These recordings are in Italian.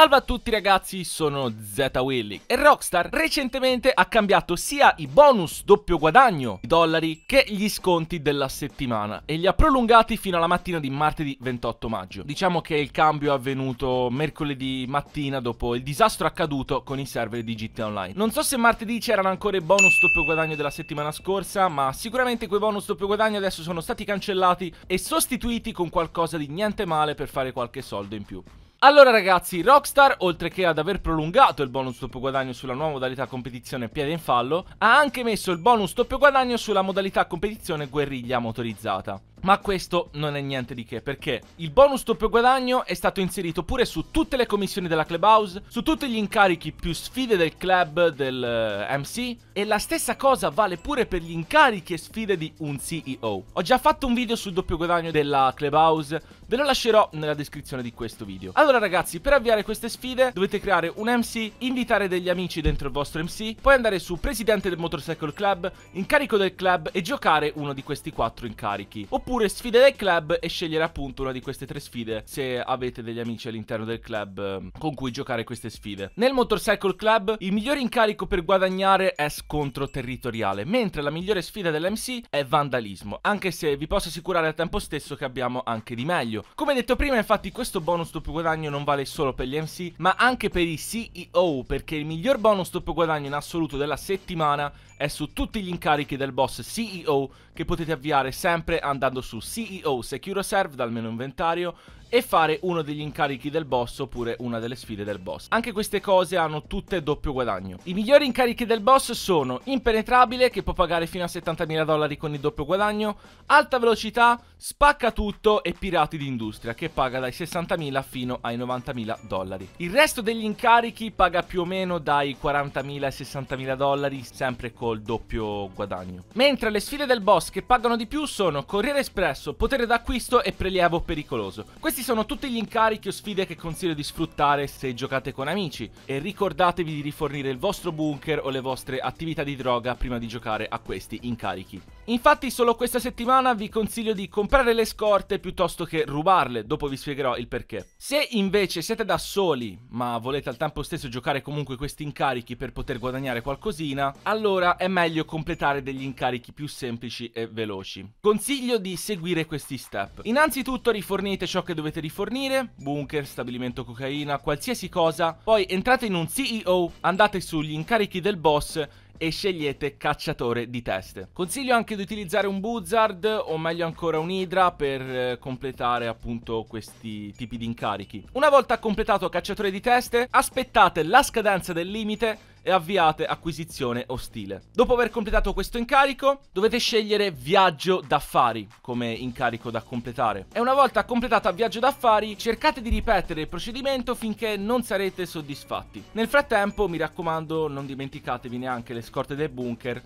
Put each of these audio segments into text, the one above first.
Salve a tutti ragazzi, sono ZWilly e Rockstar recentemente ha cambiato sia i bonus doppio guadagno di dollari che gli sconti della settimana e li ha prolungati fino alla mattina di martedì 28 maggio. Diciamo che il cambio è avvenuto mercoledì mattina dopo il disastro accaduto con i server di GTA Online. Non so se martedì c'erano ancora i bonus doppio guadagno della settimana scorsa, ma sicuramente quei bonus doppio guadagno adesso sono stati cancellati e sostituiti con qualcosa di niente male per fare qualche soldo in più. Allora ragazzi, Rockstar, oltre che ad aver prolungato il bonus doppio guadagno sulla nuova modalità competizione piede in fallo, ha anche messo il bonus doppio guadagno sulla modalità competizione guerriglia motorizzata. Ma questo non è niente di che, perché il bonus doppio guadagno è stato inserito pure su tutte le commissioni della clubhouse, su tutti gli incarichi più sfide del club del uh, eh, MC e la stessa cosa vale pure per gli incarichi e sfide di un CEO. Ho già fatto un video sul doppio guadagno della clubhouse, ve lo lascerò nella descrizione di questo video. Allora ragazzi, per avviare queste sfide dovete creare un MC, invitare degli amici dentro il vostro MC, poi andare su presidente del motorcycle club, incarico del club e giocare uno di questi quattro incarichi. Oppure oppure sfide del club e scegliere appunto una di queste tre sfide se avete degli amici all'interno del club ehm, con cui giocare queste sfide. Nel Motorcycle Club il migliore incarico per guadagnare è scontro territoriale, mentre la migliore sfida dell'MC è vandalismo, anche se vi posso assicurare al tempo stesso che abbiamo anche di meglio. Come detto prima infatti questo bonus doppio guadagno non vale solo per gli MC ma anche per i CEO perché il miglior bonus doppio guadagno in assoluto della settimana è su tutti gli incarichi del boss CEO che potete avviare sempre andando su CEO Securo Serve dal menu inventario e fare uno degli incarichi del boss oppure una delle sfide del boss. Anche queste cose hanno tutte doppio guadagno. I migliori incarichi del boss sono impenetrabile che può pagare fino a 70.000 dollari con il doppio guadagno, alta velocità, spacca tutto e pirati d'industria che paga dai 60.000 fino ai 90.000 dollari. Il resto degli incarichi paga più o meno dai 40.000 ai 60.000 dollari sempre col doppio guadagno. Mentre le sfide del boss che pagano di più sono corriere espresso, potere d'acquisto e prelievo pericoloso. Questi questi sono tutti gli incarichi o sfide che consiglio di sfruttare se giocate con amici e ricordatevi di rifornire il vostro bunker o le vostre attività di droga prima di giocare a questi incarichi. Infatti solo questa settimana vi consiglio di comprare le scorte piuttosto che rubarle, dopo vi spiegherò il perché. Se invece siete da soli ma volete al tempo stesso giocare comunque questi incarichi per poter guadagnare qualcosina, allora è meglio completare degli incarichi più semplici e veloci. Consiglio di seguire questi step. Innanzitutto rifornite ciò che dovete volete rifornire, bunker, stabilimento cocaina, qualsiasi cosa. Poi entrate in un CEO, andate sugli incarichi del boss e scegliete cacciatore di teste. Consiglio anche di utilizzare un buzzard o meglio ancora un un'idra per eh, completare appunto questi tipi di incarichi. Una volta completato cacciatore di teste aspettate la scadenza del limite e avviate acquisizione ostile. Dopo aver completato questo incarico, dovete scegliere viaggio d'affari come incarico da completare. E una volta completata viaggio d'affari, cercate di ripetere il procedimento finché non sarete soddisfatti. Nel frattempo, mi raccomando, non dimenticatevi neanche le scorte del bunker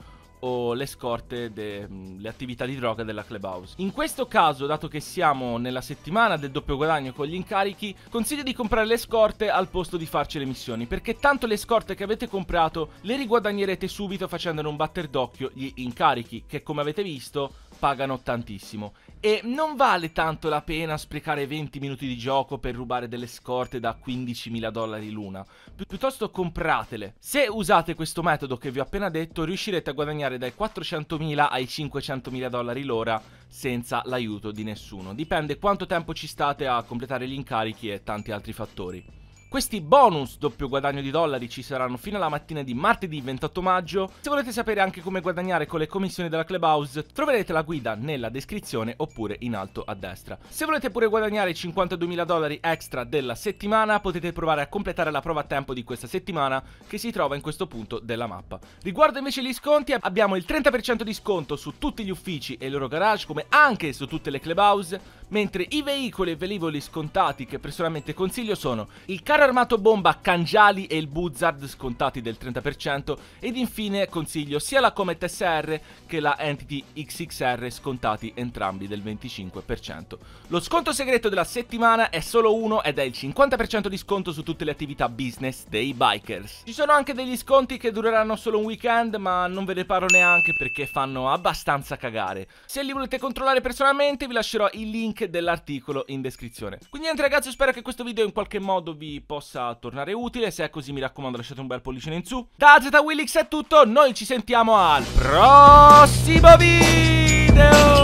o le scorte delle mm, attività di droga della clubhouse. In questo caso, dato che siamo nella settimana del doppio guadagno con gli incarichi, consiglio di comprare le scorte al posto di farci le missioni, perché tanto le scorte che avete comprato le riguadagnerete subito facendone un batter d'occhio gli incarichi, che come avete visto pagano tantissimo. E non vale tanto la pena sprecare 20 minuti di gioco per rubare delle scorte da 15.000 dollari l'una. Pi- piuttosto compratele. Se usate questo metodo che vi ho appena detto, riuscirete a guadagnare dai 400.000 ai 500.000 dollari l'ora senza l'aiuto di nessuno. Dipende quanto tempo ci state a completare gli incarichi e tanti altri fattori. Questi bonus doppio guadagno di dollari ci saranno fino alla mattina di martedì 28 maggio. Se volete sapere anche come guadagnare con le commissioni della Clubhouse, troverete la guida nella descrizione oppure in alto a destra. Se volete pure guadagnare 52.000 dollari extra della settimana, potete provare a completare la prova a tempo di questa settimana che si trova in questo punto della mappa. Riguardo invece gli sconti, abbiamo il 30% di sconto su tutti gli uffici e il loro garage, come anche su tutte le clubhouse, mentre i veicoli e velivoli scontati che personalmente consiglio sono il carro armato bomba, cangiali e il Buzzard scontati del 30% ed infine consiglio sia la Comet SR che la Entity XXR scontati entrambi del 25%. Lo sconto segreto della settimana è solo uno ed è il 50% di sconto su tutte le attività business dei bikers. Ci sono anche degli sconti che dureranno solo un weekend ma non ve ne parlo neanche perché fanno abbastanza cagare. Se li volete controllare personalmente vi lascerò il link dell'articolo in descrizione. Quindi niente ragazzi spero che questo video in qualche modo vi possa possa tornare utile. Se è così, mi raccomando, lasciate un bel pollicino in su. Da Z è tutto, noi ci sentiamo al prossimo video!